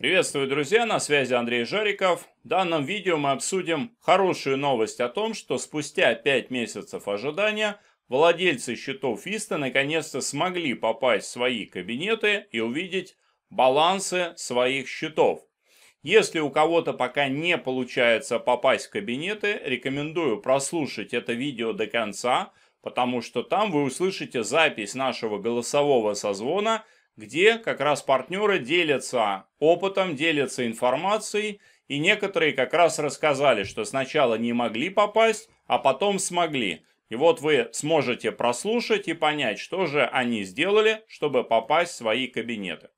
Приветствую, друзья, на связи Андрей Жариков. В данном видео мы обсудим хорошую новость о том, что спустя 5 месяцев ожидания владельцы счетов Виста наконец-то смогли попасть в свои кабинеты и увидеть балансы своих счетов. Если у кого-то пока не получается попасть в кабинеты, рекомендую прослушать это видео до конца, потому что там вы услышите запись нашего голосового созвона – где как раз партнеры делятся опытом, делятся информацией, и некоторые как раз рассказали, что сначала не могли попасть, а потом смогли. И вот вы сможете прослушать и понять, что же они сделали, чтобы попасть в свои кабинеты.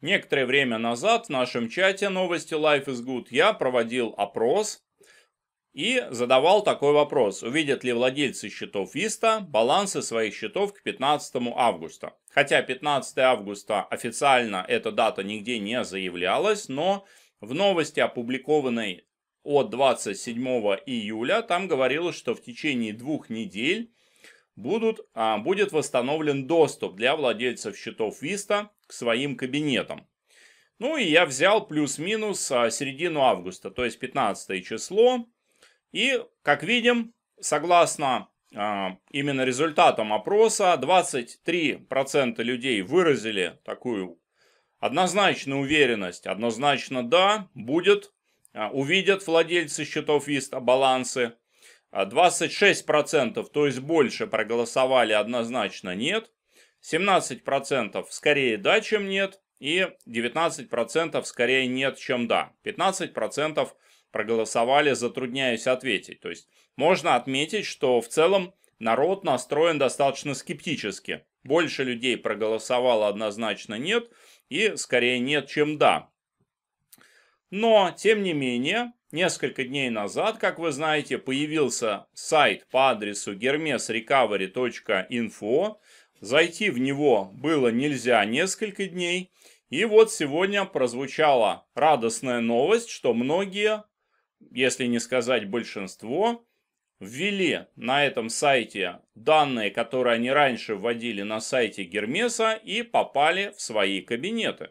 Некоторое время назад в нашем чате новости Life is Good я проводил опрос и задавал такой вопрос, увидят ли владельцы счетов Виста балансы своих счетов к 15 августа. Хотя 15 августа официально эта дата нигде не заявлялась, но в новости, опубликованной от 27 июля, там говорилось, что в течение двух недель будут, а, будет восстановлен доступ для владельцев счетов Виста к своим кабинетам. Ну и я взял плюс-минус а, середину августа, то есть 15 число, и, как видим, согласно а, именно результатам опроса, 23% людей выразили такую однозначную уверенность, однозначно да, будет, а, увидят владельцы счетов ВИСТ балансы. 26%, а, то есть больше, проголосовали однозначно нет. 17% скорее да, чем нет. И 19% скорее нет, чем да. 15% проголосовали, затрудняюсь ответить. То есть можно отметить, что в целом народ настроен достаточно скептически. Больше людей проголосовало однозначно нет и скорее нет, чем да. Но, тем не менее, несколько дней назад, как вы знаете, появился сайт по адресу germesrecovery.info. Зайти в него было нельзя несколько дней. И вот сегодня прозвучала радостная новость, что многие если не сказать большинство, ввели на этом сайте данные, которые они раньше вводили на сайте Гермеса и попали в свои кабинеты.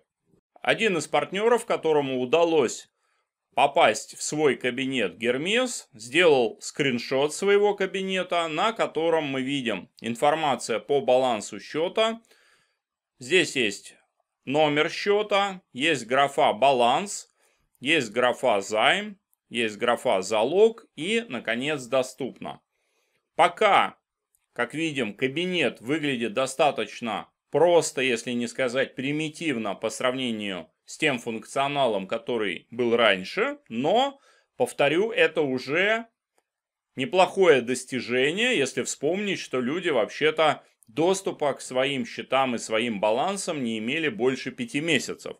Один из партнеров, которому удалось попасть в свой кабинет Гермес, сделал скриншот своего кабинета, на котором мы видим информация по балансу счета. Здесь есть номер счета, есть графа «Баланс», есть графа «Займ», есть графа «Залог» и, наконец, «Доступно». Пока, как видим, кабинет выглядит достаточно просто, если не сказать примитивно по сравнению с тем функционалом, который был раньше, но, повторю, это уже неплохое достижение, если вспомнить, что люди вообще-то доступа к своим счетам и своим балансам не имели больше пяти месяцев,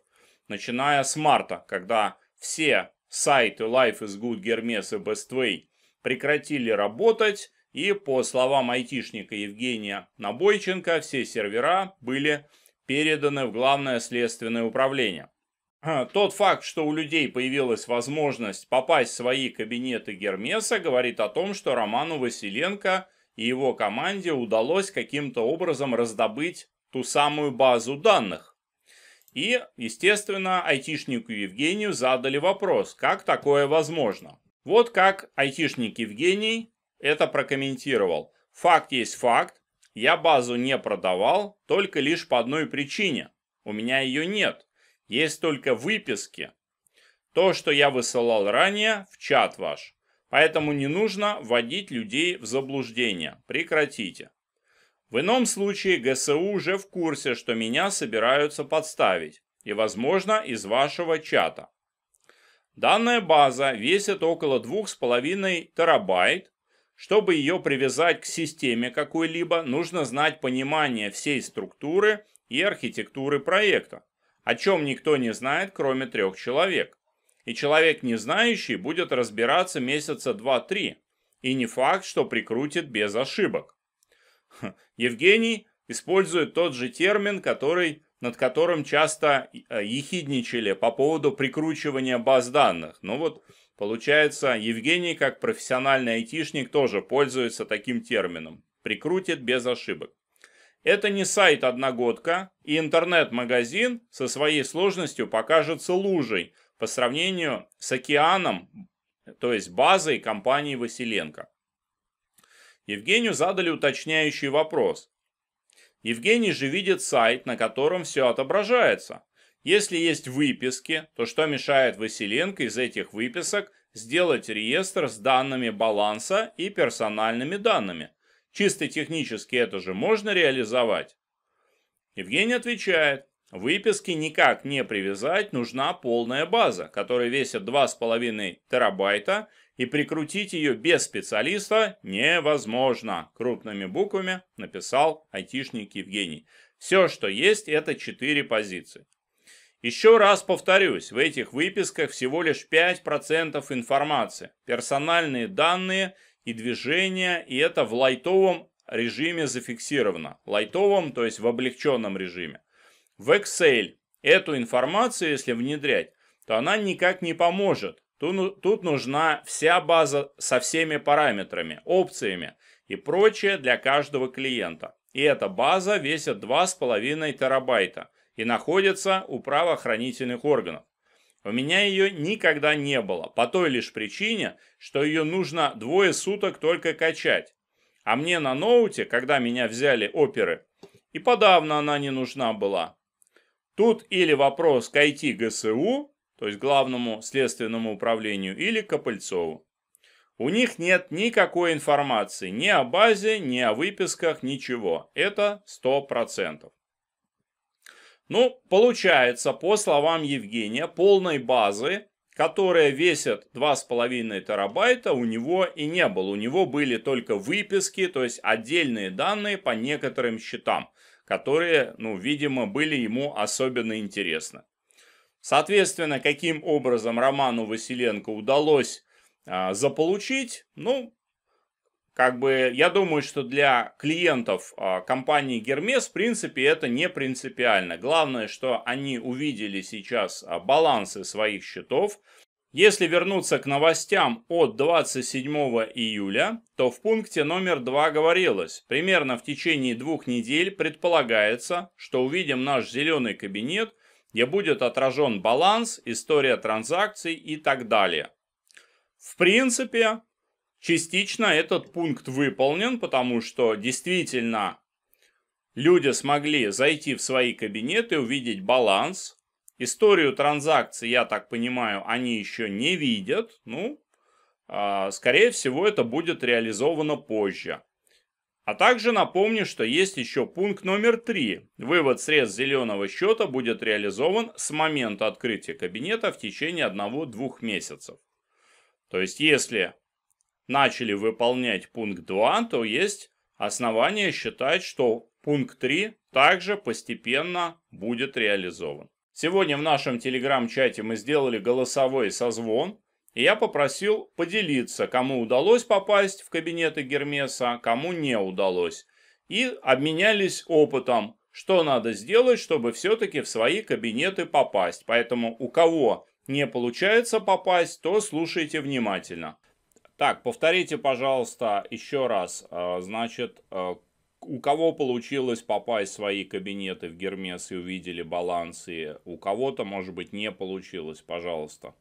начиная с марта, когда все Сайты Life is Good, Гермес и Bestway прекратили работать, и по словам айтишника Евгения Набойченко, все сервера были переданы в Главное следственное управление. Тот факт, что у людей появилась возможность попасть в свои кабинеты Гермеса, говорит о том, что Роману Василенко и его команде удалось каким-то образом раздобыть ту самую базу данных, и, естественно, айтишнику Евгению задали вопрос, как такое возможно. Вот как айтишник Евгений это прокомментировал. Факт есть факт, я базу не продавал только лишь по одной причине. У меня ее нет. Есть только выписки. То, что я высылал ранее в чат ваш. Поэтому не нужно вводить людей в заблуждение. Прекратите. В ином случае ГСУ уже в курсе, что меня собираются подставить, и, возможно, из вашего чата. Данная база весит около 2,5 терабайт. Чтобы ее привязать к системе какой-либо, нужно знать понимание всей структуры и архитектуры проекта, о чем никто не знает, кроме трех человек. И человек, не знающий, будет разбираться месяца 2-3, и не факт, что прикрутит без ошибок. Евгений использует тот же термин, который, над которым часто э, ехидничали по поводу прикручивания баз данных. Ну вот, получается, Евгений, как профессиональный айтишник, тоже пользуется таким термином. Прикрутит без ошибок. Это не сайт «Одногодка», и интернет-магазин со своей сложностью покажется лужей по сравнению с океаном, то есть базой компании Василенко. Евгению задали уточняющий вопрос. Евгений же видит сайт, на котором все отображается. Если есть выписки, то что мешает Василенко из этих выписок сделать реестр с данными баланса и персональными данными? Чисто технически это же можно реализовать? Евгений отвечает, выписки никак не привязать, нужна полная база, которая весит 2,5 терабайта – и прикрутить ее без специалиста невозможно», – крупными буквами написал айтишник Евгений. «Все, что есть, это четыре позиции». Еще раз повторюсь, в этих выписках всего лишь 5% информации, персональные данные и движения, и это в лайтовом режиме зафиксировано. Лайтовом, то есть в облегченном режиме. В Excel эту информацию, если внедрять, то она никак не поможет, ну, тут нужна вся база со всеми параметрами, опциями и прочее для каждого клиента. И эта база весит 2,5 терабайта и находится у правоохранительных органов. У меня ее никогда не было, по той лишь причине, что ее нужно двое суток только качать. А мне на ноуте, когда меня взяли оперы, и подавно она не нужна была. Тут или вопрос к IT ГСУ, то есть главному следственному управлению, или Копыльцову. У них нет никакой информации ни о базе, ни о выписках, ничего. Это 100%. Ну, получается, по словам Евгения, полной базы, которая весит 2,5 терабайта, у него и не было. У него были только выписки, то есть отдельные данные по некоторым счетам, которые, ну, видимо, были ему особенно интересны. Соответственно, каким образом Роману Василенко удалось а, заполучить, ну, как бы, я думаю, что для клиентов а, компании Гермес, в принципе, это не принципиально. Главное, что они увидели сейчас а, балансы своих счетов. Если вернуться к новостям от 27 июля, то в пункте номер 2 говорилось, примерно в течение двух недель предполагается, что увидим наш зеленый кабинет – где будет отражен баланс, история транзакций и так далее. В принципе, частично этот пункт выполнен, потому что действительно люди смогли зайти в свои кабинеты, увидеть баланс. Историю транзакций, я так понимаю, они еще не видят. Ну, а, скорее всего, это будет реализовано позже. А также напомню, что есть еще пункт номер 3. Вывод средств зеленого счета будет реализован с момента открытия кабинета в течение 1-2 месяцев. То есть если начали выполнять пункт 2, то есть основания считать, что пункт 3 также постепенно будет реализован. Сегодня в нашем телеграм-чате мы сделали голосовой созвон, и я попросил поделиться, кому удалось попасть в кабинеты Гермеса, кому не удалось. И обменялись опытом, что надо сделать, чтобы все-таки в свои кабинеты попасть. Поэтому у кого не получается попасть, то слушайте внимательно. Так, повторите, пожалуйста, еще раз. А, значит, а, у кого получилось попасть в свои кабинеты в Гермес и увидели балансы, у кого-то, может быть, не получилось, пожалуйста.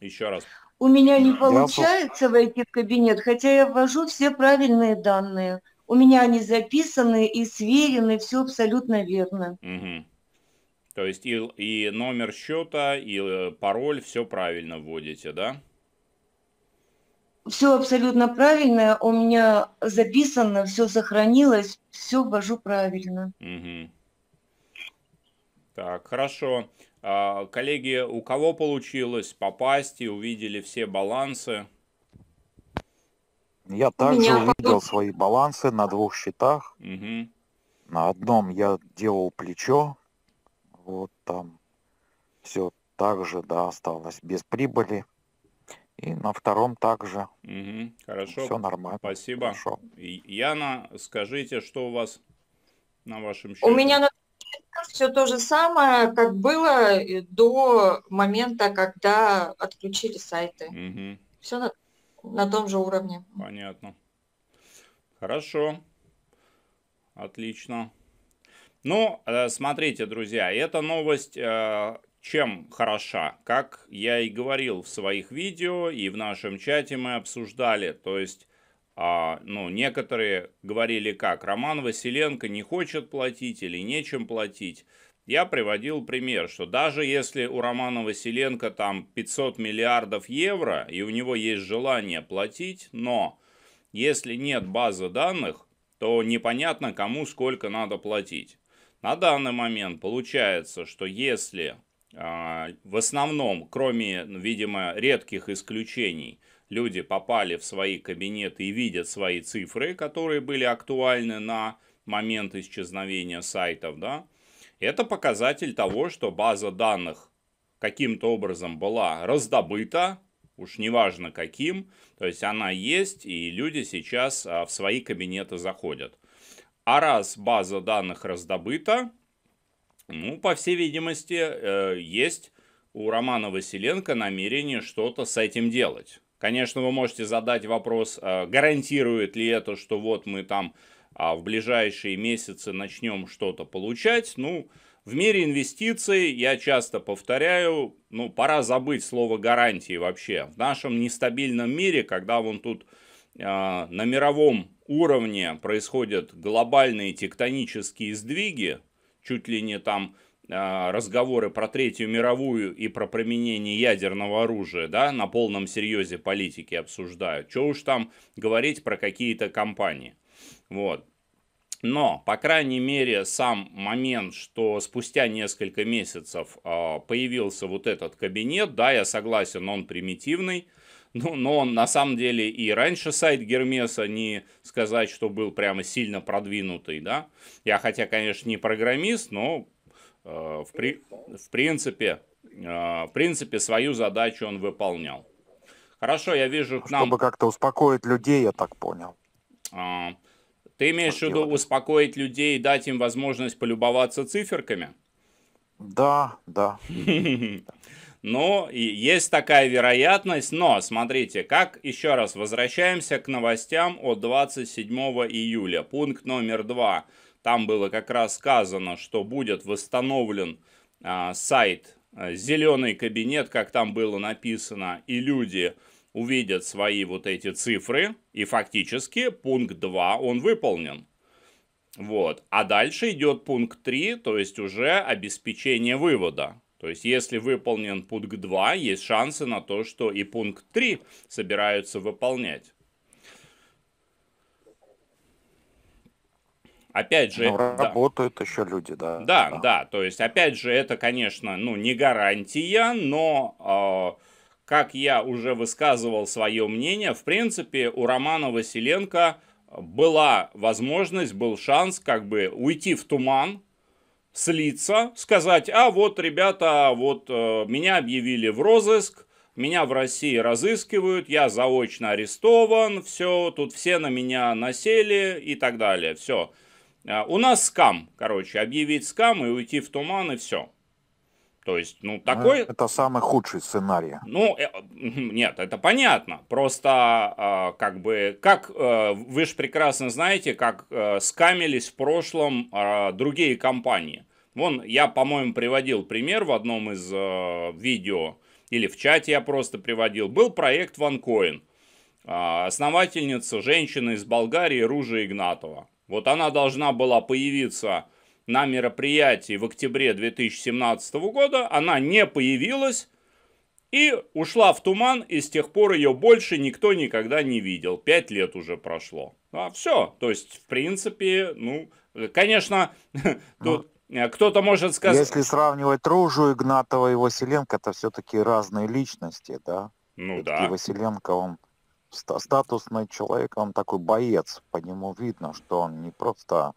Еще раз. У меня не получается я... войти в кабинет, хотя я ввожу все правильные данные. У меня они записаны и сверены, все абсолютно верно. Угу. То есть и, и номер счета, и э, пароль, все правильно вводите, да? Все абсолютно правильно, у меня записано, все сохранилось, все ввожу правильно. Угу. Так, хорошо. А, коллеги, у кого получилось попасть и увидели все балансы? Я также Меня увидел свои балансы на двух счетах. Угу. На одном я делал плечо. Вот там все также, да, осталось без прибыли. И на втором также. Угу, хорошо. Все нормально. Спасибо. Хорошо. Яна, скажите, что у вас на вашем счете? У меня на все то же самое, как было э, до момента, когда отключили сайты. Угу. Все на, на том же уровне. Понятно. Хорошо. Отлично. Ну, э, смотрите, друзья, эта новость э, чем хороша? Как я и говорил в своих видео и в нашем чате мы обсуждали, то есть а, ну, некоторые говорили как, Роман Василенко не хочет платить или нечем платить. Я приводил пример, что даже если у Романа Василенко там 500 миллиардов евро, и у него есть желание платить, но если нет базы данных, то непонятно, кому сколько надо платить. На данный момент получается, что если э, в основном, кроме, видимо, редких исключений, люди попали в свои кабинеты и видят свои цифры, которые были актуальны на момент исчезновения сайтов, да, это показатель того, что база данных каким-то образом была раздобыта, уж неважно каким, то есть она есть, и люди сейчас а, в свои кабинеты заходят. А раз база данных раздобыта, ну, по всей видимости, э, есть у Романа Василенко намерение что-то с этим делать. Конечно, вы можете задать вопрос, э, гарантирует ли это, что вот мы там а, в ближайшие месяцы начнем что-то получать. Ну, в мире инвестиций, я часто повторяю, ну, пора забыть слово гарантии вообще. В нашем нестабильном мире, когда вон тут а, на мировом уровне происходят глобальные тектонические сдвиги, чуть ли не там а, разговоры про Третью мировую и про применение ядерного оружия, да, на полном серьезе политики обсуждают. Что уж там говорить про какие-то компании. Вот. Но, по крайней мере, сам момент, что спустя несколько месяцев а, появился вот этот кабинет, да, я согласен, он примитивный, ну, но он на самом деле и раньше сайт Гермеса не сказать, что был прямо сильно продвинутый, да. Я хотя, конечно, не программист, но Э, в, при, в, принципе, э, в принципе, свою задачу он выполнял. Хорошо, я вижу к нам... Чтобы как-то успокоить людей, я так понял. А, ты имеешь в виду успокоить людей и дать им возможность полюбоваться циферками? Да, да. Ну, есть такая вероятность, но смотрите, как еще раз возвращаемся к новостям от 27 июля. Пункт номер два. Там было как раз сказано, что будет восстановлен а, сайт а, «Зеленый кабинет», как там было написано, и люди увидят свои вот эти цифры, и фактически пункт 2, он выполнен. Вот. А дальше идет пункт 3, то есть уже обеспечение вывода. То есть если выполнен пункт 2, есть шансы на то, что и пункт 3 собираются выполнять. Опять же... Ну, да. работают еще люди, да. да. Да, да, то есть, опять же, это, конечно, ну, не гарантия, но, э, как я уже высказывал свое мнение, в принципе, у Романа Василенко была возможность, был шанс как бы уйти в туман, слиться, сказать, а вот, ребята, вот э, меня объявили в розыск, меня в России разыскивают, я заочно арестован, все, тут все на меня насели и так далее, все. А, у нас скам, короче, объявить скам и уйти в туман и все. То есть, ну, ну, такой... Это самый худший сценарий. Ну, э, нет, это понятно. Просто, а, как бы, как э, вы же прекрасно знаете, как э, скамились в прошлом а, другие компании. Вон, я, по-моему, приводил пример в одном из видео, или в чате я просто приводил. Был проект OneCoin. Основательница, женщина из Болгарии, Ружа Игнатова вот она должна была появиться на мероприятии в октябре 2017 года, она не появилась и ушла в туман, и с тех пор ее больше никто никогда не видел. Пять лет уже прошло. А все, то есть, в принципе, ну, конечно, тут э, кто-то может сказать... Если сравнивать Ружу Игнатова и Василенко, это все-таки разные личности, да? Ну да. Василенко, он статусный человек, он такой боец. По нему видно, что он не просто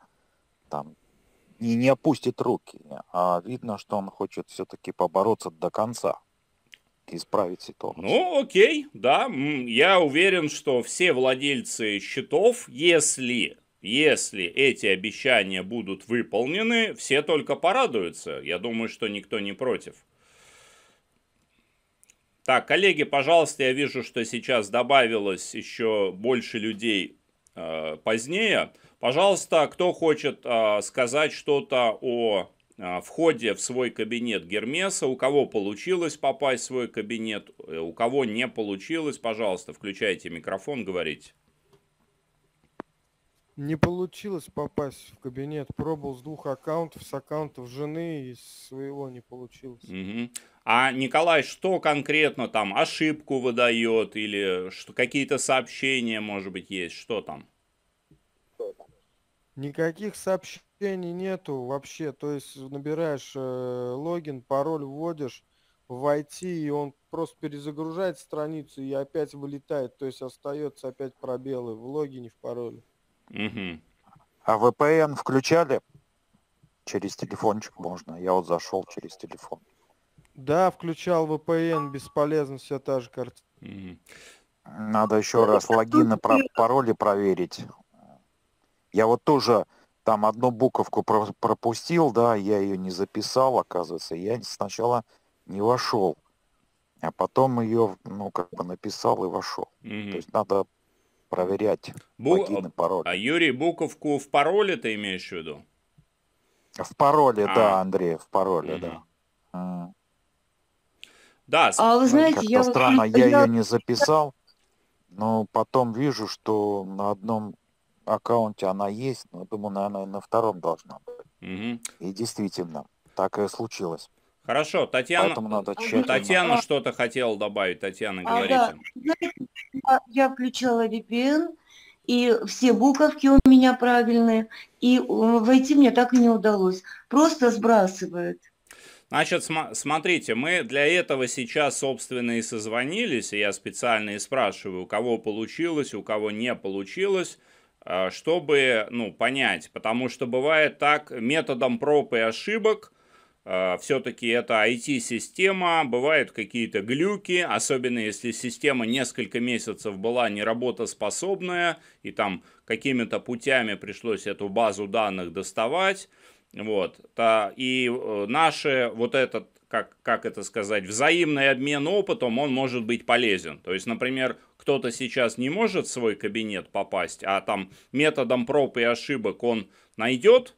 там не, не опустит руки, а видно, что он хочет все-таки побороться до конца исправить ситуацию. Ну, окей, да. Я уверен, что все владельцы счетов, если, если эти обещания будут выполнены, все только порадуются. Я думаю, что никто не против. Так, коллеги, пожалуйста, я вижу, что сейчас добавилось еще больше людей э, позднее. Пожалуйста, кто хочет э, сказать что-то о э, входе в свой кабинет Гермеса, у кого получилось попасть в свой кабинет, э, у кого не получилось, пожалуйста, включайте микрофон, говорите не получилось попасть в кабинет. Пробовал с двух аккаунтов, с аккаунтов жены и своего не получилось. Угу. А Николай, что конкретно там? Ошибку выдает или что, какие-то сообщения, может быть, есть? Что там? Никаких сообщений нету вообще. То есть набираешь э, логин, пароль вводишь, войти, и он просто перезагружает страницу и опять вылетает. То есть остается опять пробелы в логине, в пароле. Угу. А VPN включали? Через телефончик можно. Я вот зашел через телефон. Да, включал VPN, бесполезно, все та же картина. Угу. Надо еще раз логины, пароли проверить. Я вот тоже там одну буковку пропустил, да, я ее не записал, оказывается. Я сначала не вошел, а потом ее, ну, как бы написал и вошел. mm То есть надо проверять Бу... логин и а пароль. А Юрий, буковку в пароле ты имеешь в виду? В пароле, а. да, Андрей, в пароле, угу. да. Да. А вы ну, знаете, я... странно, я ее не записал, но потом вижу, что на одном аккаунте она есть, но думаю, наверное, на втором должна быть. Угу. И действительно, так и случилось. Хорошо, Татьяна, надо Татьяна а, что-то хотела добавить. Татьяна, а, говорите. да. Я включала VPN, и все буковки у меня правильные, и э, войти мне так и не удалось. Просто сбрасывает. Значит, см смотрите, мы для этого сейчас, собственно, и созвонились, и я специально и спрашиваю, у кого получилось, у кого не получилось, э, чтобы, ну, понять. Потому что бывает так, методом проб и ошибок – Э, все-таки это IT-система, бывают какие-то глюки, особенно если система несколько месяцев была неработоспособная, и там какими-то путями пришлось эту базу данных доставать. Вот. И э, наше вот этот, как, как это сказать, взаимный обмен опытом, он может быть полезен. То есть, например, кто-то сейчас не может в свой кабинет попасть, а там методом проб и ошибок он найдет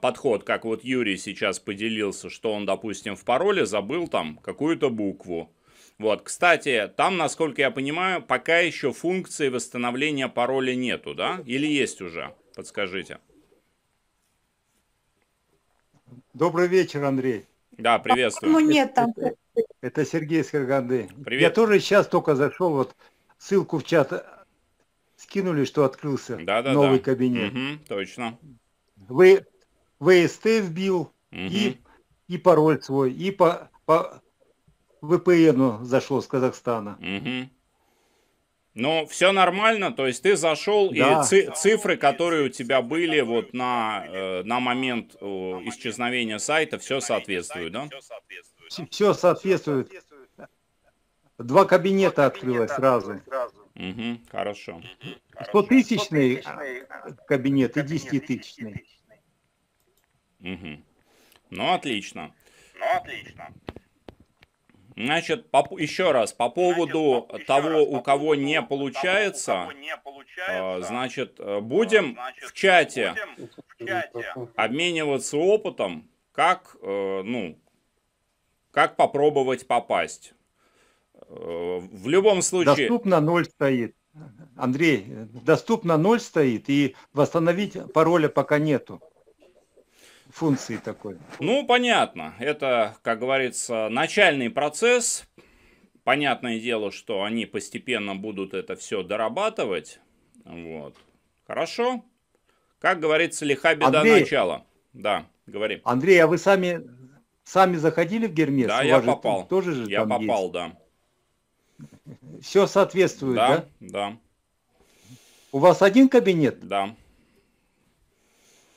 подход, как вот Юрий сейчас поделился, что он, допустим, в пароле забыл там какую-то букву. Вот, кстати, там, насколько я понимаю, пока еще функции восстановления пароля нету, да? Или есть уже? Подскажите. Добрый вечер, Андрей. Да, приветствую. Ну нет там. Это, это Сергей Скорганды. Привет. Я тоже сейчас только зашел, вот ссылку в чат скинули, что открылся да, да, новый да. кабинет. Угу, точно. Вы ВСТ вбил, угу. и, и пароль свой, и по, по VPN зашел с Казахстана. Угу. Ну, все нормально, то есть ты зашел, да. и ци цифры, которые у тебя были вот на, э, на момент исчезновения сайта, все соответствует, да? Все соответствует. Два кабинета открылось сразу. Угу, хорошо. 100 тысячный кабинет и 10 тысячный. Угу. Ну, отлично. Ну, отлично. Значит, по, еще раз, по поводу значит, того, раз, у кого поводу не получается, того, не а, получается, значит, э, а, будем, значит, в, чате будем в чате обмениваться опытом, как, э, ну, как попробовать попасть. Э, в любом случае... Доступно ноль стоит. Андрей, доступно ноль стоит, и восстановить пароля пока нету функции такой. Ну, понятно. Это, как говорится, начальный процесс. Понятное дело, что они постепенно будут это все дорабатывать. Вот. Хорошо. Как говорится, лиха беда Андрей, начала. Да, говори. Андрей, а вы сами, сами заходили в Гермес? Да, я попал. Тоже же я попал, есть? да. Все соответствует, да? Да, да. У вас один кабинет? Да.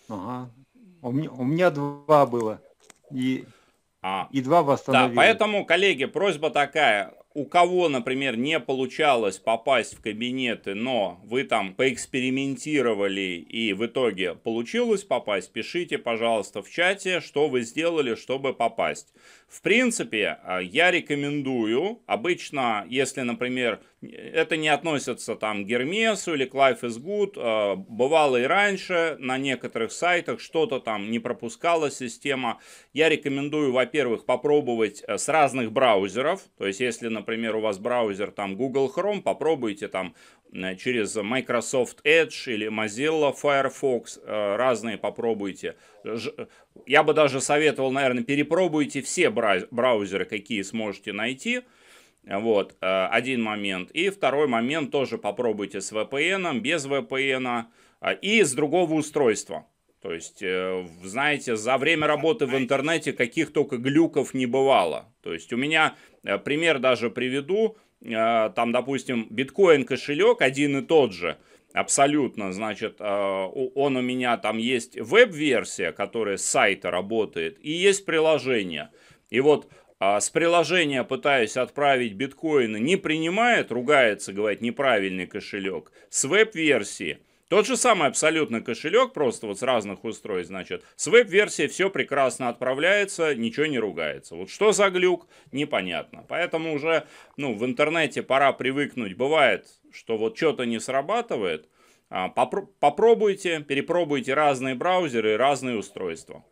Ага. У меня, у меня два было. И, а, и два восстановили. Да, поэтому, коллеги, просьба такая у кого, например, не получалось попасть в кабинеты, но вы там поэкспериментировали и в итоге получилось попасть, пишите, пожалуйста, в чате, что вы сделали, чтобы попасть. В принципе, а, я рекомендую, обычно, если, например, это не относится там к Гермесу или к Life is Good, а, бывало и раньше на некоторых сайтах, что-то там не пропускала система. Я рекомендую, во-первых, попробовать э, с разных браузеров, то есть если, например, у вас браузер там Google Chrome, попробуйте там э, через Microsoft Edge или Mozilla Firefox, э, разные попробуйте. Э, я бы даже советовал, наверное, перепробуйте все браузеры, какие сможете найти. Вот, один момент. И второй момент, тоже попробуйте с VPN, без VPN и с другого устройства. То есть, знаете, за время работы в интернете каких только глюков не бывало. То есть у меня Э, пример даже приведу. Э, там, допустим, биткоин кошелек один и тот же. Абсолютно, значит, э, он у меня там есть веб-версия, которая с сайта работает, и есть приложение. И вот с приложения пытаюсь отправить биткоины, не принимает, ругается, говорит, неправильный кошелек. С веб-версии – тот же самый абсолютно кошелек, просто вот с разных устройств, значит, с веб-версии все прекрасно отправляется, ничего не ругается. Вот что за глюк, непонятно. Поэтому уже, ну, в интернете пора привыкнуть. Бывает, что вот что-то не срабатывает. А, попробуйте, перепробуйте разные браузеры и разные устройства.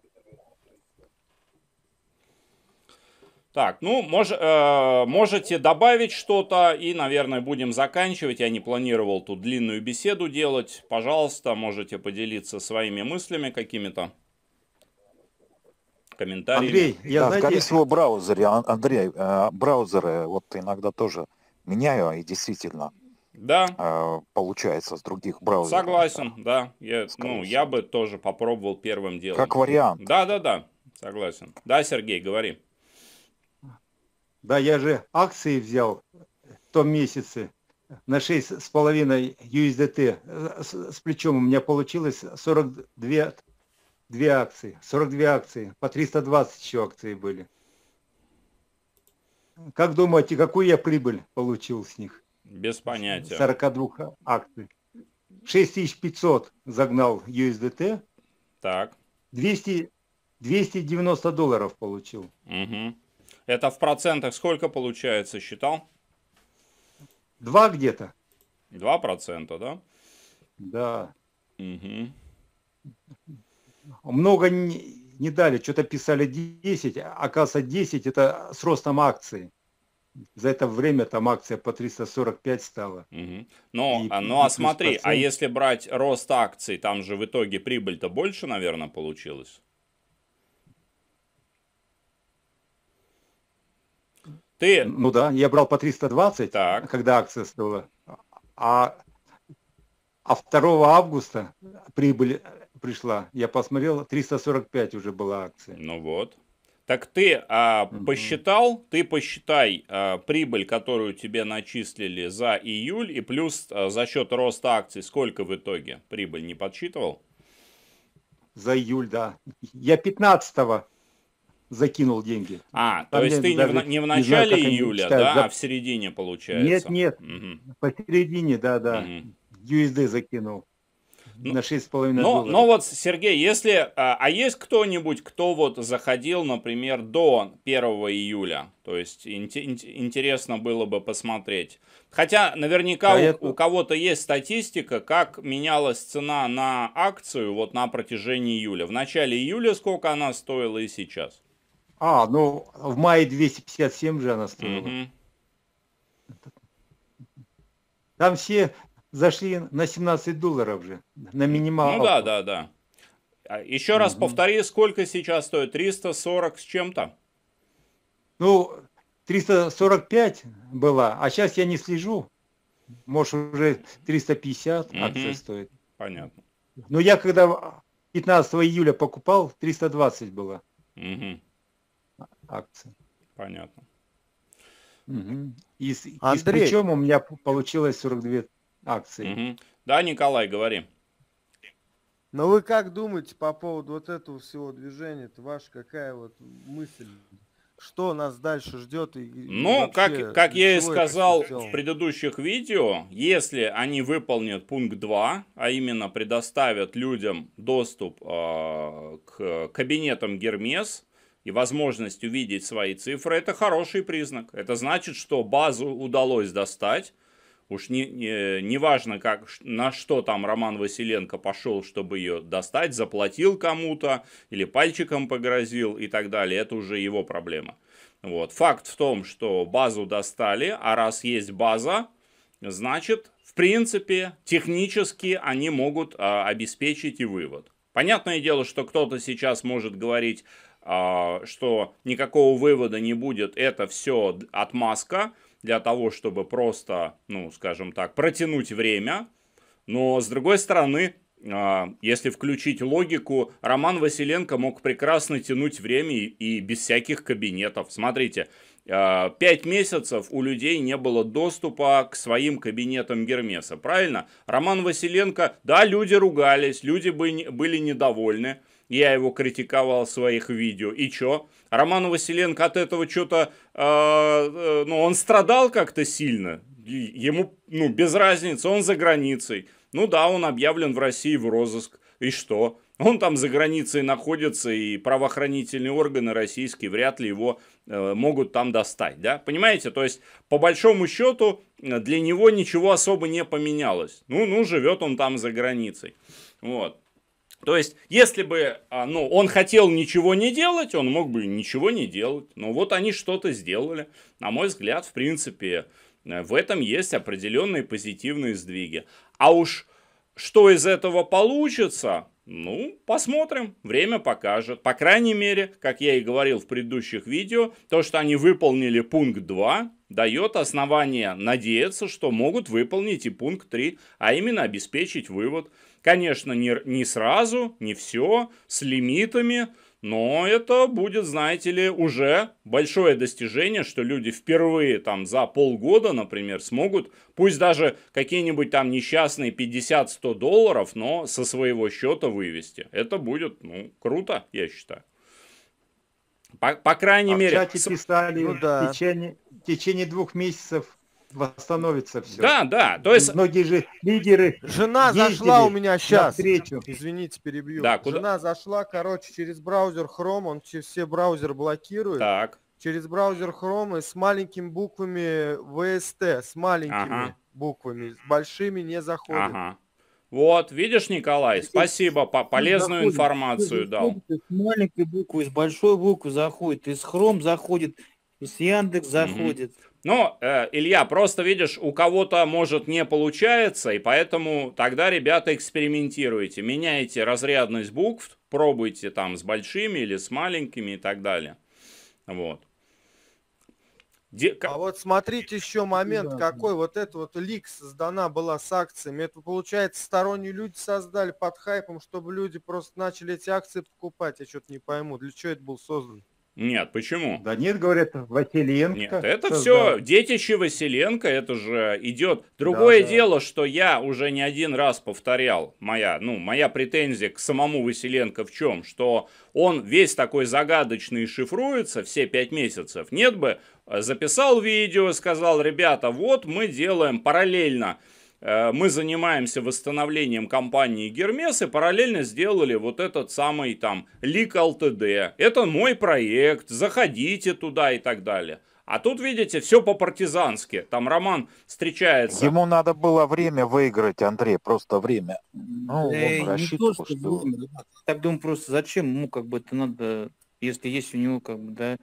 Так, ну, мож, э, можете добавить что-то и, наверное, будем заканчивать. Я не планировал тут длинную беседу делать. Пожалуйста, можете поделиться своими мыслями какими-то комментариями. Андрей, я, да, знаете... скорее всего, браузер. А, Андрей, э, браузеры вот иногда тоже меняю, и действительно да. э, получается с других браузеров. Согласен, да. Я, ну, я бы тоже попробовал первым делом. Как вариант. Да, да, да, согласен. Да, Сергей, говори. Да, я же акции взял в том месяце на 6,5 USDT. С, с плечом у меня получилось 42 две акции. 42 акции. По 320 еще акции были. Как думаете, какую я прибыль получил с них? Без понятия. 42 акций. 6500 загнал USDT. Так. 200, 290 долларов получил. Угу. Это в процентах сколько получается, считал? Два где-то. Два процента, да? Да. Угу. Много не, не дали, что-то писали 10, а оказывается 10 это с ростом акции. За это время там акция по 345 стала. Угу. Но, и, а, ну а смотри, а если брать рост акций, там же в итоге прибыль-то больше, наверное, получилось. Ты... Ну да, я брал по 320, так. когда акция стоила. А, а 2 августа прибыль пришла. Я посмотрел, 345 уже была акция. Ну вот. Так ты а, угу. посчитал, ты посчитай а, прибыль, которую тебе начислили за июль, и плюс а, за счет роста акций, сколько в итоге прибыль не подсчитывал? За июль, да. Я 15 закинул деньги. А, Там то есть ты не в, не в начале не знаю, июля, считают, да, за... а в середине получается? Нет, нет, угу. посередине, да, да, угу. USD закинул. Ну, на 6,5 но, долларов. Но вот, Сергей, если... А, а есть кто-нибудь, кто вот заходил, например, до 1 июля? То есть ин- ин- интересно было бы посмотреть. Хотя наверняка а у, это... у кого-то есть статистика, как менялась цена на акцию вот на протяжении июля. В начале июля сколько она стоила и сейчас? А, ну в мае 257 же она стоила. mm Там все зашли на 17 долларов же, на минимал. Ну да, да, да. А Еще mm раз повтори, сколько сейчас стоит? 340 с чем-то? Ну, 345 была, а сейчас я не слежу. Может, уже 350 mm акция стоит. Понятно. Но я когда 15 июля покупал, 320 было. mm акции, Понятно. Угу. И, Андрей. И причем у меня получилось 42 акции. Угу. Да, Николай, говори. Но ну, вы как думаете по поводу вот этого всего движения? Это ваша какая вот мысль? Что нас дальше ждет? И, ну, и вообще, как, как я и сказал в предыдущих видео, если они выполнят пункт 2, а именно предоставят людям доступ э, к кабинетам Гермес, и возможность увидеть свои цифры, это хороший признак. Это значит, что базу удалось достать. Уж не, не, не важно, как, на что там Роман Василенко пошел, чтобы ее достать, заплатил кому-то или пальчиком погрозил и так далее. Это уже его проблема. Вот. Факт в том, что базу достали, а раз есть база, значит, в принципе, технически они могут а, обеспечить и вывод. Понятное дело, что кто-то сейчас может говорить, а, что никакого вывода не будет, это все отмазка для того, чтобы просто, ну, скажем так, протянуть время. Но, с другой стороны, а, если включить логику, Роман Василенко мог прекрасно тянуть время и без всяких кабинетов. Смотрите, а, пять месяцев у людей не было доступа к своим кабинетам Гермеса, правильно? Роман Василенко, да, люди ругались, люди были недовольны, я его критиковал в своих видео. И чё? Роман Василенко от этого что-то... Э, а, э, ну, он страдал как-то сильно. Ему, ну, без разницы, он за границей. Ну да, он объявлен в России в розыск. И что? Он там за границей находится, и правоохранительные органы российские вряд ли его э, могут там достать, да? Понимаете? То есть, по большому счету, для него ничего особо не поменялось. Ну, ну, живет он там за границей. Вот. То есть, если бы а, ну, он хотел ничего не делать, он мог бы ничего не делать. Но вот они что-то сделали. На мой взгляд, в принципе, э, в этом есть определенные позитивные сдвиги. А уж что из этого получится, ну, посмотрим, время покажет. По крайней мере, как я и говорил в предыдущих видео, то, что они выполнили пункт 2, дает основание надеяться, что могут выполнить и пункт 3, а именно обеспечить вывод Конечно, не, не сразу, не все, с лимитами, но это будет, знаете ли, уже большое достижение, что люди впервые там за полгода, например, смогут, пусть даже какие-нибудь там несчастные 50-100 долларов, но со своего счета вывести. Это будет, ну, круто, я считаю. По, по крайней а мере... В чате писали, ну, да. в, течение, в течение двух месяцев восстановится все. Да, да. То есть... Многие же лидеры Жена зашла у меня сейчас. Встречу. Извините, перебью. Да, куда? Жена зашла, короче, через браузер Chrome, он через все браузер блокирует. Так. Через браузер Chrome и с маленькими буквами VST, с маленькими ага. буквами, с большими не заходит. Ага. Вот, видишь, Николай, спасибо, по полезную информацию дал. С маленькой буквы, с большой буквы заходит, из Chrome заходит, из Яндекс заходит. Угу. Но, э, Илья, просто видишь, у кого-то, может, не получается, и поэтому тогда, ребята, экспериментируйте, меняйте разрядность букв, пробуйте там с большими или с маленькими и так далее. Вот. Де... А вот смотрите еще момент да, какой. Вот это вот лик создана была с акциями. Это получается сторонние люди создали под хайпом, чтобы люди просто начали эти акции покупать. Я что-то не пойму, для чего это был создан. Нет, почему? Да нет, говорят, Василенко. Нет, это создал. все детище Василенко, это же идет. Другое да, да. дело, что я уже не один раз повторял, моя, ну, моя претензия к самому Василенко в чем, что он весь такой загадочный шифруется все пять месяцев. Нет бы, э, записал видео, сказал, ребята, вот мы делаем параллельно Э, мы занимаемся восстановлением компании Гермес и параллельно сделали вот этот самый там лик ЛТД. Это мой проект, заходите туда и так далее. А тут, видите, все по-партизански. Там Роман встречается. Ему надо было время выиграть, Андрей, просто время. Ну, да он э, рассчитывал, то, что... что... Так думаю, просто зачем ему как бы это надо, если есть у него как бы, да,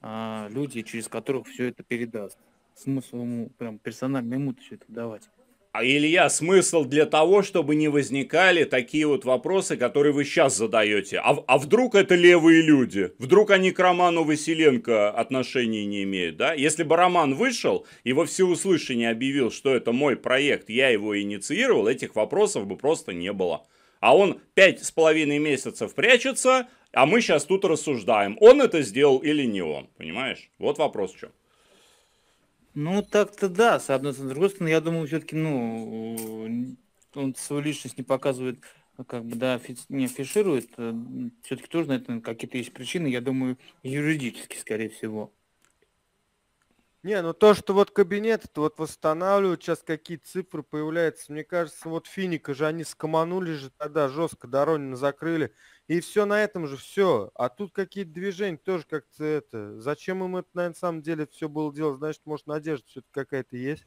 а, люди, через которых все это передаст. Смысл ему прям персонально ему все это давать. А, Илья, смысл для того, чтобы не возникали такие вот вопросы, которые вы сейчас задаете. А, а вдруг это левые люди? Вдруг они к Роману Василенко отношения не имеют, да? Если бы Роман вышел и во всеуслышание объявил, что это мой проект, я его инициировал, этих вопросов бы просто не было. А он пять с половиной месяцев прячется, а мы сейчас тут рассуждаем, он это сделал или не он, понимаешь? Вот вопрос в чем. Ну, так-то да, с одной стороны. С другой стороны, я думаю, все-таки, ну, он свою личность не показывает, а как бы, да, не афиширует. Э, все-таки тоже на это какие-то есть причины, я думаю, юридически, скорее всего. Не, ну то, что вот кабинет, то вот восстанавливают, сейчас какие цифры появляются. Мне кажется, вот Финика же они скоманули же тогда жестко, Доронина закрыли. И все на этом же, все. А тут какие-то движения тоже как-то это... Зачем им это, на самом деле все было дело? Значит, может, надежда все-таки какая-то есть?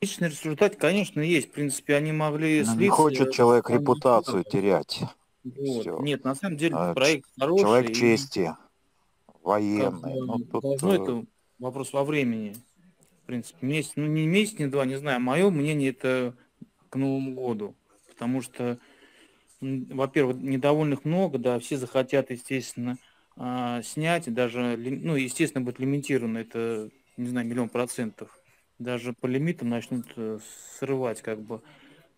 Личный результат, конечно, есть. В принципе, они могли слиться. Не хочет человек он репутацию не терять. Вот. Все. Нет, на самом деле а, проект хороший. Человек и... чести, военный. Как, ну, тут... Должно э, это вопрос во времени. В принципе, месяц, ну не месяц, не два, не знаю. Мое мнение это к Новому году. Потому что во-первых, недовольных много, да, все захотят, естественно, а, снять, даже, ну, естественно, будет лимитировано, это, не знаю, миллион процентов. Даже по лимитам начнут э, срывать, как бы,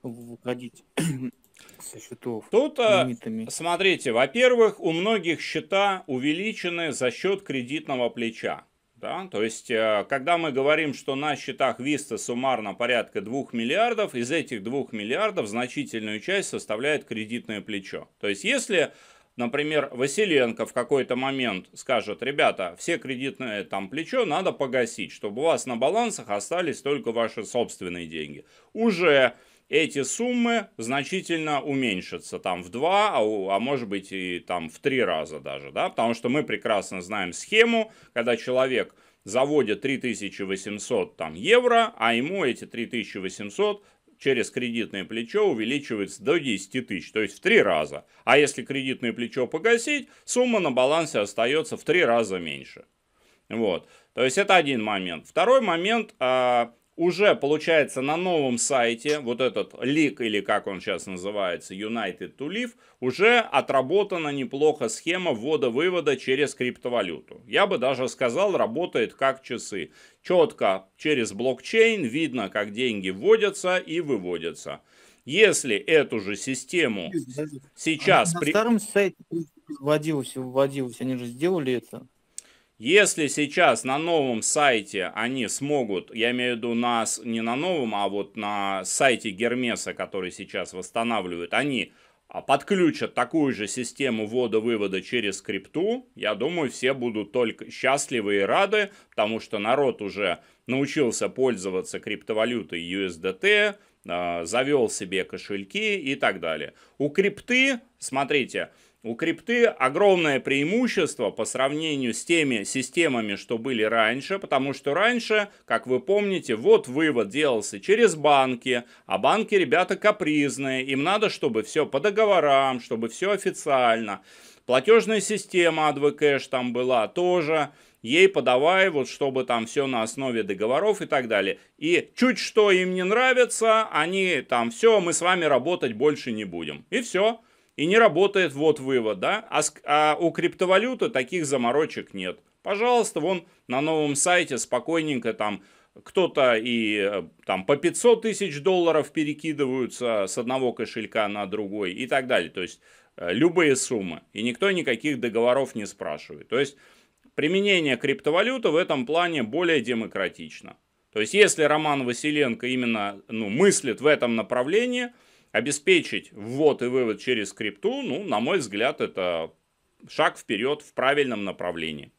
выходить со счетов. Тут, э, лимитами. смотрите, во-первых, у многих счета увеличены за счет кредитного плеча. Да? То есть, э, когда мы говорим, что на счетах Виста суммарно порядка 2 миллиардов, из этих 2 миллиардов значительную часть составляет кредитное плечо. То есть, если Например, Василенко в какой-то момент скажет, ребята, все кредитное там плечо надо погасить, чтобы у вас на балансах остались только ваши собственные деньги. Уже эти суммы значительно уменьшатся там в два, а, а может быть и там в три раза даже, да, потому что мы прекрасно знаем схему, когда человек заводит 3800 там евро, а ему эти 3800 через кредитное плечо увеличивается до 10 тысяч, то есть в три раза. А если кредитное плечо погасить, сумма на балансе остается в три раза меньше. Вот. То есть это один момент. Второй момент, а, уже получается на новом сайте, вот этот лик или как он сейчас называется, United to Live, уже отработана неплохо схема ввода-вывода через криптовалюту. Я бы даже сказал, работает как часы. Четко через блокчейн видно, как деньги вводятся и выводятся. Если эту же систему сейчас... А на старом сайте вводилось вводилось, они же сделали это. Если сейчас на новом сайте они смогут, я имею в виду нас не на новом, а вот на сайте Гермеса, который сейчас восстанавливают, они а, подключат такую же систему ввода-вывода через крипту, я думаю, все будут только счастливы и рады, потому что народ уже научился пользоваться криптовалютой USDT, а, завел себе кошельки и так далее. У крипты, смотрите, у крипты огромное преимущество по сравнению с теми системами, что были раньше, потому что раньше, как вы помните, вот вывод делался через банки, а банки ребята капризные, им надо, чтобы все по договорам, чтобы все официально. Платежная система AdvCash там была тоже, ей подавай, вот чтобы там все на основе договоров и так далее. И чуть что им не нравится, они там все, мы с вами работать больше не будем. И все. И не работает вот вывод, да? А, а у криптовалюты таких заморочек нет. Пожалуйста, вон на новом сайте спокойненько там кто-то и э, там по 500 тысяч долларов перекидываются с одного кошелька на другой и так далее. То есть э, любые суммы. И никто никаких договоров не спрашивает. То есть применение криптовалюты в этом плане более демократично. То есть если Роман Василенко именно ну, мыслит в этом направлении – обеспечить ввод и вывод через крипту, ну, на мой взгляд, это шаг вперед в правильном направлении.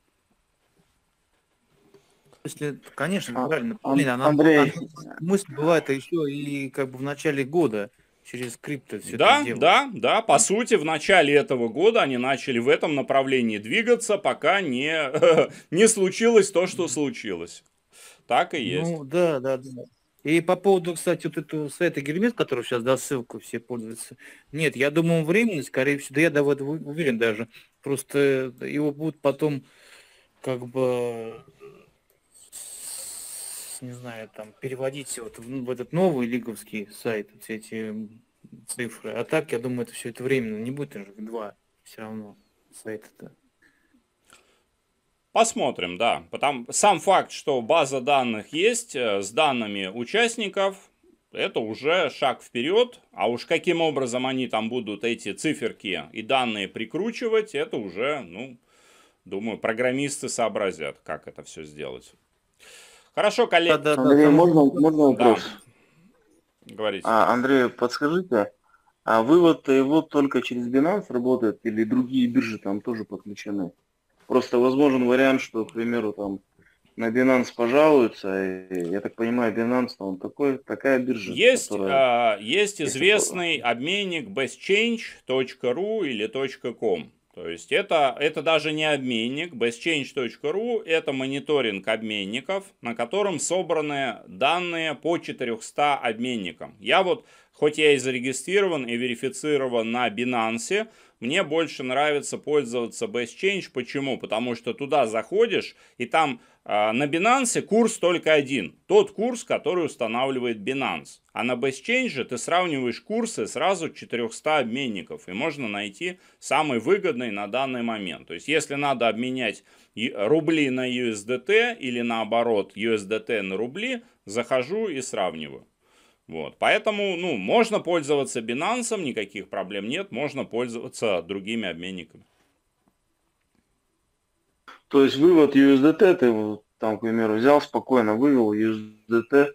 Если, конечно, а, правильно. Блин, она, Андрей. Она, мысль была это еще и как бы в начале года через крипто все да, это делать. Да, да, по сути, в начале этого года они начали в этом направлении двигаться, пока не, не случилось то, что случилось. Так и ну есть. Ну, да, да, да. И по поводу, кстати, вот этого сайта Гермес, который сейчас, да, ссылку все пользуются. Нет, я думаю, временно, скорее всего, да я да, уверен даже. Просто э, его будут потом как бы не знаю, там, переводить вот в, этот новый лиговский сайт все эти цифры. А так, я думаю, это все это временно. Не будет уже два все равно сайта-то. Посмотрим, да. Потом сам факт, что база данных есть э, с данными участников, это уже шаг вперед. А уж каким образом они там будут эти циферки и данные прикручивать, это уже, ну, думаю, программисты сообразят, как это все сделать. Хорошо, коллеги. Да, да, Андрей, да, можно, можно вопрос? Да. Говорите. А, Андрей, подскажите, а вывод и вот только через Binance работает или другие биржи там тоже подключены? Просто возможен вариант, что, к примеру, там на Binance пожалуются. И, я так понимаю, Binance, он такой, такая биржа. Есть, которая... а, есть известный это... обменник bestchange.ru или .com. То есть это, это даже не обменник, bestchange.ru это мониторинг обменников, на котором собраны данные по 400 обменникам. Я вот, хоть я и зарегистрирован и верифицирован на Binance, мне больше нравится пользоваться Best Change. Почему? Потому что туда заходишь, и там э, на Binance курс только один. Тот курс, который устанавливает Binance. А на Best Change ты сравниваешь курсы сразу 400 обменников. И можно найти самый выгодный на данный момент. То есть, если надо обменять рубли на USDT или наоборот USDT на рубли, захожу и сравниваю. Вот, поэтому, ну, можно пользоваться Binance, никаких проблем нет, можно пользоваться другими обменниками. То есть вывод USDT ты там, к примеру, взял спокойно, вывел USDT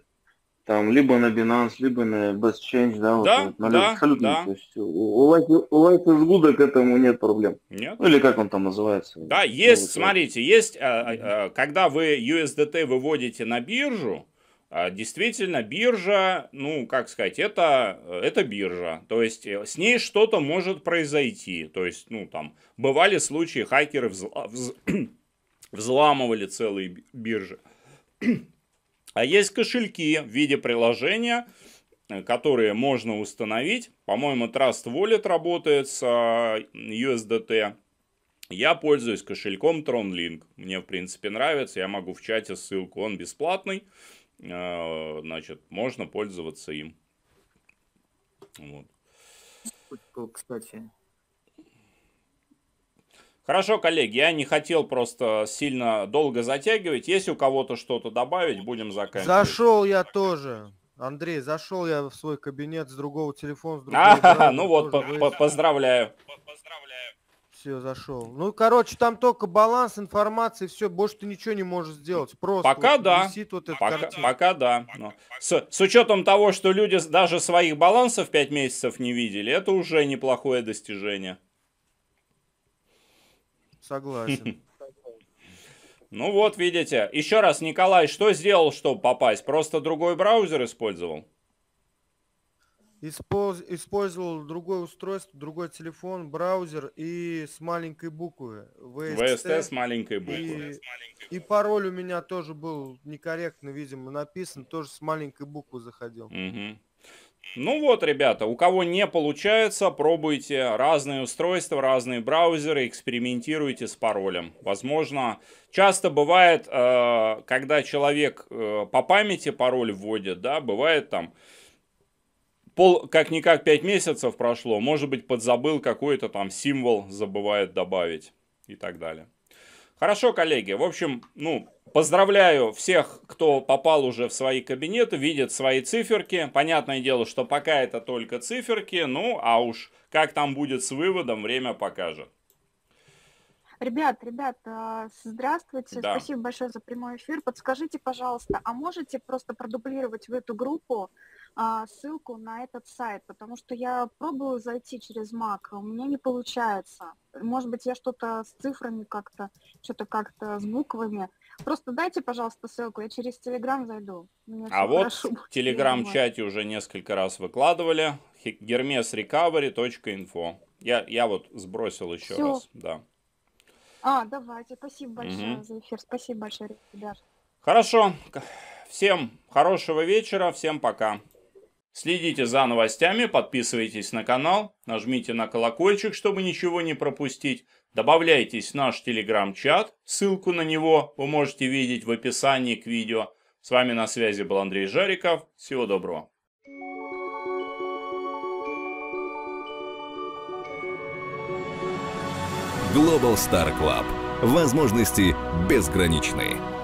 там либо на Binance, либо на Best да, да, вот, на да, абсолютно. Да. То есть у у Life is Good к этому нет проблем. Нет. Ну или как он там называется. Да, есть, ну, вот, смотрите, есть, а, а, а, когда вы USDT выводите на биржу, а, действительно, биржа, ну, как сказать, это, э, это биржа. То есть э, с ней что-то может произойти. То есть, ну, там, бывали случаи, хакеры взла- вз- взламывали целые биржи. А есть кошельки в виде приложения, э, которые можно установить. По-моему, Trust Wallet работает с а, USDT. Я пользуюсь кошельком TronLink. Мне, в принципе, нравится. Я могу в чате ссылку. Он бесплатный. А, значит, можно пользоваться им. Вот. Кстати. Хорошо, коллеги, я не хотел просто сильно долго затягивать. Если у кого-то что-то добавить, будем заканчивать. Зашел я тоже. Андрей, зашел я в свой кабинет с другого телефона. С другого а, ну вот, по -по поздравляю. Поздравляю. Все, зашел. Ну, короче, там только баланс информации, все, больше ты ничего не можешь сделать. Просто пока вот да. Висит вот пока, картина. пока да. Но. С, с учетом того, что люди даже своих балансов 5 месяцев не видели, это уже неплохое достижение. Согласен. Ну вот, видите. Еще раз, Николай, что сделал, чтобы попасть? Просто другой браузер использовал? использовал другое устройство, другой телефон, браузер и с маленькой буквы. ВСТ, VST с маленькой буквы. И, и пароль у меня тоже был некорректно, видимо, написан, тоже с маленькой буквы заходил. Угу. Ну вот, ребята, у кого не получается, пробуйте разные устройства, разные браузеры, экспериментируйте с паролем. Возможно, часто бывает, э, когда человек э, по памяти пароль вводит, да, бывает там пол, как-никак пять месяцев прошло, может быть, подзабыл какой-то там символ, забывает добавить и так далее. Хорошо, коллеги, в общем, ну, поздравляю всех, кто попал уже в свои кабинеты, видит свои циферки. Понятное дело, что пока это только циферки, ну, а уж как там будет с выводом, время покажет. Ребят, ребят, э, здравствуйте, да. спасибо большое за прямой эфир. Подскажите, пожалуйста, а можете просто продублировать в эту группу а, ссылку на этот сайт, потому что я пробую зайти через Mac, а у меня не получается. Может быть, я что-то с цифрами как-то, что-то как-то с буквами. Просто дайте, пожалуйста, ссылку, я через Telegram зайду. Мне а вот прошу. в Telegram-чате уже несколько раз выкладывали. Гермесрекавери.инфо. Я, я вот сбросил еще Все. раз, да. А, давайте, спасибо большое угу. за эфир, спасибо большое, ребят. Хорошо, всем хорошего вечера, всем пока. Следите за новостями, подписывайтесь на канал, нажмите на колокольчик, чтобы ничего не пропустить. Добавляйтесь в наш телеграм-чат, ссылку на него вы можете видеть в описании к видео. С вами на связи был Андрей Жариков, всего доброго. Global Star Club. Возможности безграничные.